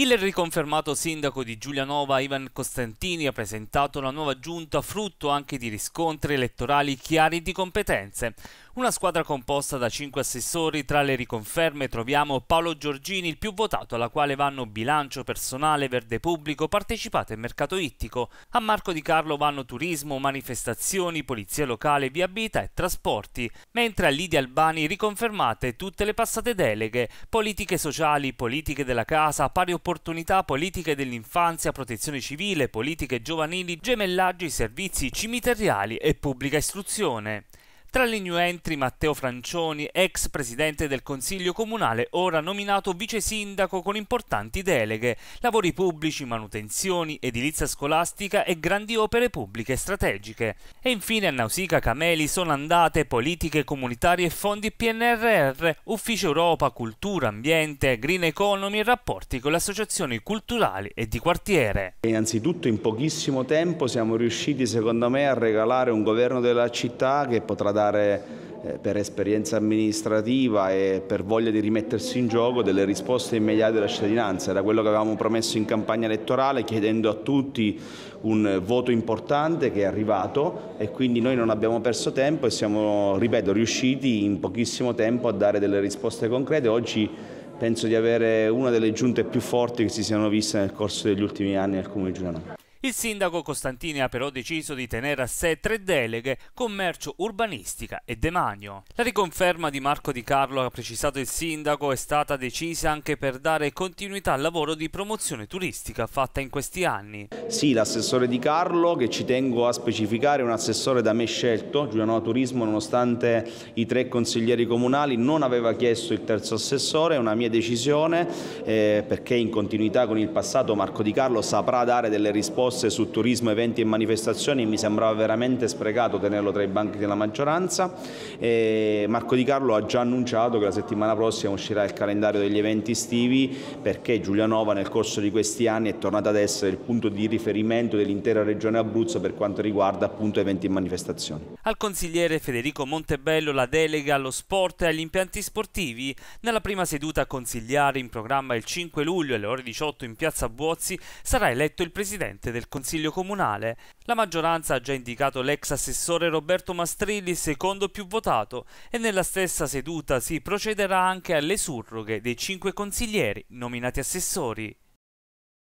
Il riconfermato sindaco di Giulianova Ivan Costantini ha presentato la nuova giunta frutto anche di riscontri elettorali chiari di competenze. Una squadra composta da cinque assessori, tra le riconferme troviamo Paolo Giorgini, il più votato, alla quale vanno bilancio personale, verde pubblico, partecipate e mercato ittico. A Marco Di Carlo vanno turismo, manifestazioni, polizia locale, viabilità e trasporti, mentre a Lidia Albani riconfermate tutte le passate deleghe, politiche sociali, politiche della casa, pari opportunità opportunità, politiche dell'infanzia, protezione civile, politiche giovanili, gemellaggi, servizi cimiteriali e pubblica istruzione. Tra le new entry Matteo Francioni, ex presidente del Consiglio Comunale, ora nominato vice sindaco con importanti deleghe, lavori pubblici, manutenzioni, edilizia scolastica e grandi opere pubbliche strategiche. E infine a Nausica Cameli sono andate politiche comunitarie e fondi PNRR, Ufficio Europa, Cultura, Ambiente, Green Economy e rapporti con le associazioni culturali e di quartiere. Innanzitutto in pochissimo tempo siamo riusciti secondo me a regalare un governo della città che potrà dare dare eh, per esperienza amministrativa e per voglia di rimettersi in gioco delle risposte immediate della cittadinanza. Era quello che avevamo promesso in campagna elettorale chiedendo a tutti un voto importante che è arrivato e quindi noi non abbiamo perso tempo e siamo, ripeto, riusciti in pochissimo tempo a dare delle risposte concrete. Oggi penso di avere una delle giunte più forti che si siano viste nel corso degli ultimi anni al Comune Giuliano. Il sindaco Costantini ha però deciso di tenere a sé tre deleghe, commercio, urbanistica e demanio. La riconferma di Marco Di Carlo, ha precisato il sindaco, è stata decisa anche per dare continuità al lavoro di promozione turistica fatta in questi anni. Sì, l'assessore Di Carlo, che ci tengo a specificare, è un assessore da me scelto, Giuliano Turismo, nonostante i tre consiglieri comunali, non aveva chiesto il terzo assessore, è una mia decisione, eh, perché in continuità con il passato Marco Di Carlo saprà dare delle risposte imposte su turismo, eventi e manifestazioni mi sembrava veramente sprecato tenerlo tra i banchi della maggioranza. E Marco Di Carlo ha già annunciato che la settimana prossima uscirà il calendario degli eventi estivi perché Giulianova nel corso di questi anni è tornata ad essere il punto di riferimento dell'intera regione Abruzzo per quanto riguarda appunto eventi e manifestazioni. Al consigliere Federico Montebello la delega allo sport e agli impianti sportivi. Nella prima seduta consigliare in programma il 5 luglio alle ore 18 in piazza Buozzi sarà eletto il presidente del del Consiglio Comunale, la maggioranza ha già indicato l'ex assessore Roberto Mastrilli secondo più votato e nella stessa seduta si procederà anche alle surroghe dei cinque consiglieri nominati assessori.